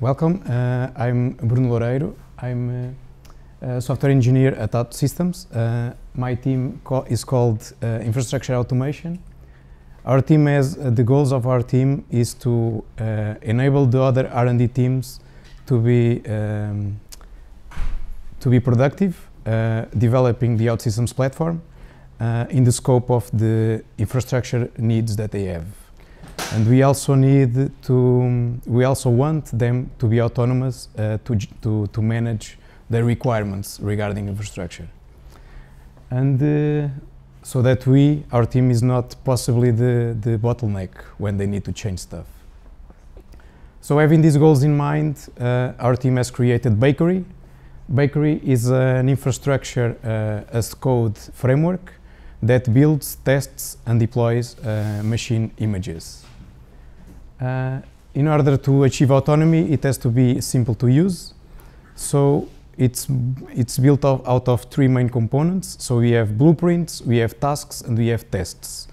Welcome. Uh, I'm Bruno Loureiro. I'm a, uh, a, software engineer at Auto Systems. Uh, my team is called uh, Infrastructure Automation. Our team has uh, the goals of our team is to uh, enable the other R&D teams to be um, to be productive, developing the OutSystems platform in the scope of the infrastructure needs that they have and we also need to we also want them to be autonomous uh, to, to, to manage their requirements regarding infrastructure and uh, so that we our team is not possibly the, the bottleneck when they need to change stuff so having these goals in mind uh, our team has created bakery bakery is an infrastructure uh, as code framework that builds tests and deploys uh, machine images uh, in order to achieve autonomy, it has to be simple to use. So it's, it's built of, out of three main components. So we have blueprints, we have tasks, and we have tests.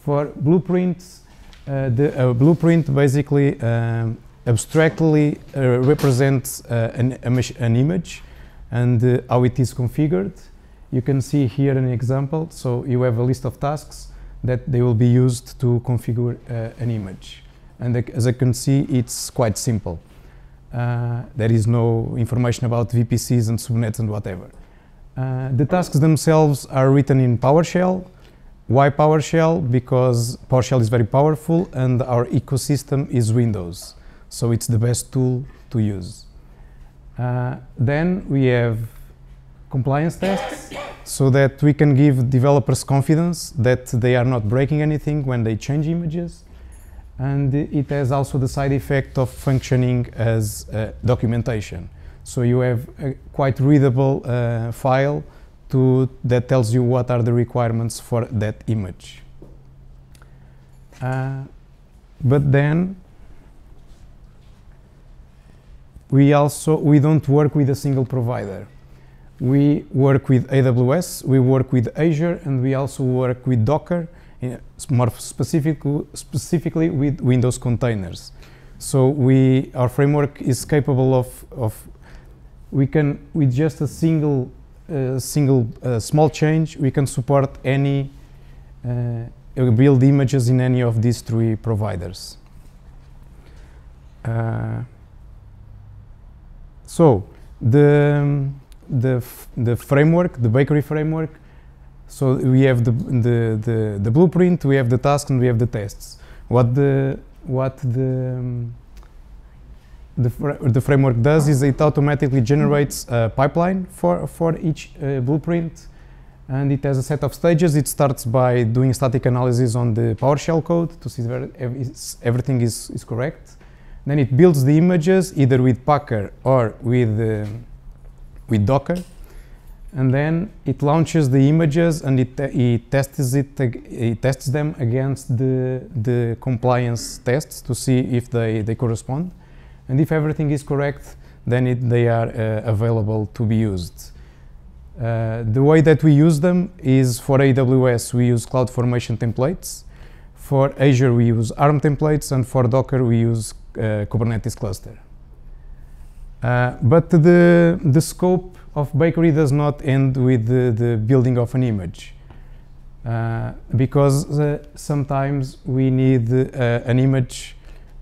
For blueprints, uh, the uh, blueprint basically um, abstractly uh, represents uh, an, an, image and how it is configured. You can see here an example. So you have a list of tasks that they will be used to configure uh, an image. And as I can see, it's quite simple. Uh, there is no information about VPCs and subnets and whatever. Uh, the tasks themselves are written in PowerShell, why PowerShell? Because PowerShell is very powerful and our ecosystem is Windows. So it's the best tool to use. Uh, then we have compliance tests so that we can give developers confidence that they are not breaking anything when they change images. And it has also the side effect of functioning as uh, documentation. So you have a quite readable uh, file to, that tells you what are the requirements for that image. Uh, but then we also we don't work with a single provider we work with AWS, we work with Azure, and we also work with Docker, eh, more specific, specifically with Windows containers. So we, our framework is capable of, of we can, with just a single, uh, single uh, small change, we can support any build images in any of these three providers. so the um, the, the framework, the bakery framework. So we have the, the, the, the, blueprint, we have the task, and we have the tests. What the, what the, um, the, fr the framework does is it automatically generates a pipeline for, for each uh, blueprint and it has a set of stages. It starts by doing static analysis on the PowerShell code to see if everything is, is correct. Then it builds the images either with Packer or with um, with Docker. And then it launches the images and it, it tests it, it tests them against the, the compliance tests to see if they, they correspond. And if everything is correct, then it, they are uh, available to be used. Uh, the way that we use them is for AWS, we use CloudFormation templates. For Azure, we use ARM templates. And for Docker, we use uh, Kubernetes cluster. Uh, but the, the scope of bakery does not end with the, the building of an image. Uh, because uh, sometimes we need uh, an image,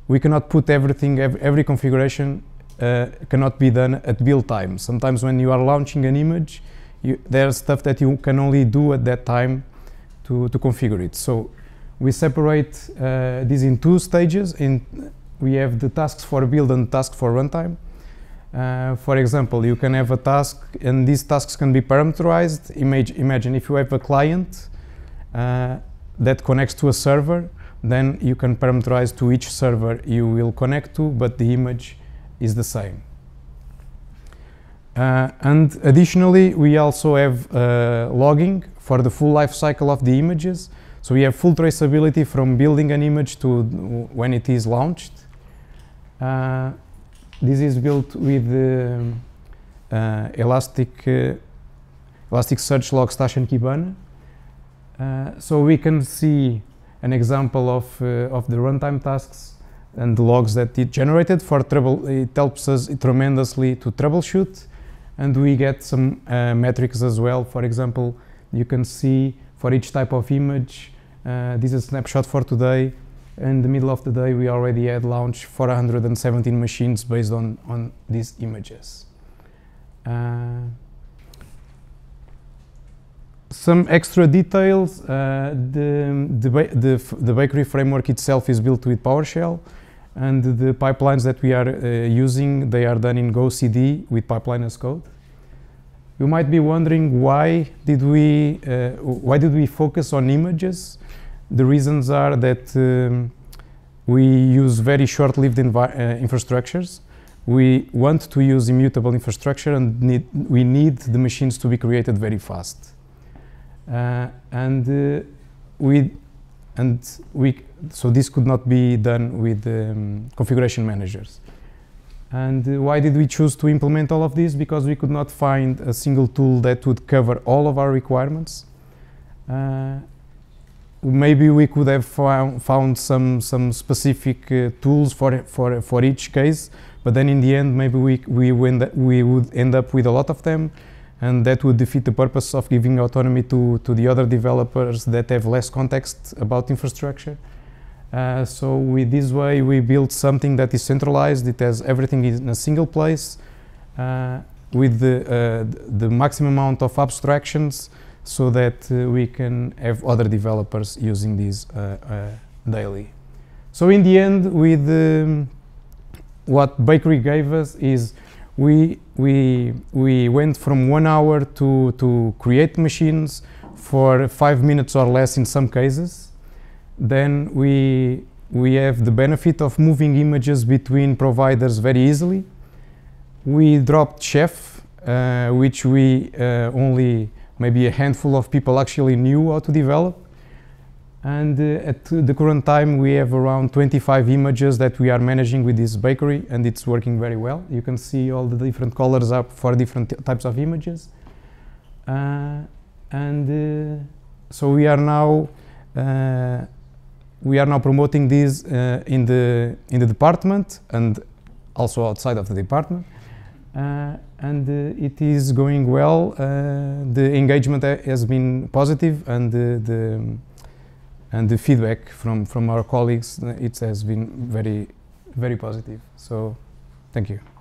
we cannot put everything, ev every configuration uh, cannot be done at build time. Sometimes when you are launching an image, you, there's stuff that you can only do at that time to, to configure it. So we separate uh, these in two stages. In we have the tasks for build and tasks for runtime. Uh, for example, you can have a task, and these tasks can be parameterized. Image, imagine if you have a client uh, that connects to a server, then you can parameterize to which server you will connect to, but the image is the same. Uh, and additionally, we also have uh, logging for the full life cycle of the images. So we have full traceability from building an image to when it is launched. Uh, this is built with um, uh, elastic uh, elastic search log stash and kibana. Uh, so we can see an example of uh, of the runtime tasks and the logs that it generated for trouble. It helps us tremendously to troubleshoot, and we get some uh, metrics as well. For example, you can see for each type of image. Uh, this is a snapshot for today in the middle of the day we already had launched 417 machines based on, on these images. Uh, some extra details, uh, the, the, ba the, the, bakery framework itself is built with PowerShell and the pipelines that we are uh, using, they are done in GoCD with pipeline as code. You might be wondering why did we, uh, why did we focus on images? The reasons are that um, we use very short-lived uh, infrastructures. We want to use immutable infrastructure and need, we need the machines to be created very fast. Uh, and uh, we and we so this could not be done with um, configuration managers. And uh, why did we choose to implement all of this? Because we could not find a single tool that would cover all of our requirements. Uh, maybe we could have found, found some some specific uh, tools for for for each case but then in the end maybe we we we would end up with a lot of them and that would defeat the purpose of giving autonomy to to the other developers that have less context about infrastructure uh, so with this way we build something that is centralized it has everything in a single place uh, with the uh, the maximum amount of abstractions so that uh, we can have other developers using these uh, uh, daily. So in the end, with um, what Bakery gave us is we, we, we went from one hour to, to create machines for five minutes or less in some cases. Then we, we have the benefit of moving images between providers very easily. We dropped Chef, uh, which we uh, only maybe a handful of people actually knew how to develop. And uh, at the current time, we have around 25 images that we are managing with this bakery, and it's working very well. You can see all the different colors up for different types of images. Uh, and uh, so we are now uh, we are now promoting this uh, in the in the department and also outside of the department. Uh, and uh, it is going well. Uh, the engagement has been positive, and the and the feedback from from our colleagues it has been very very positive. So, thank you.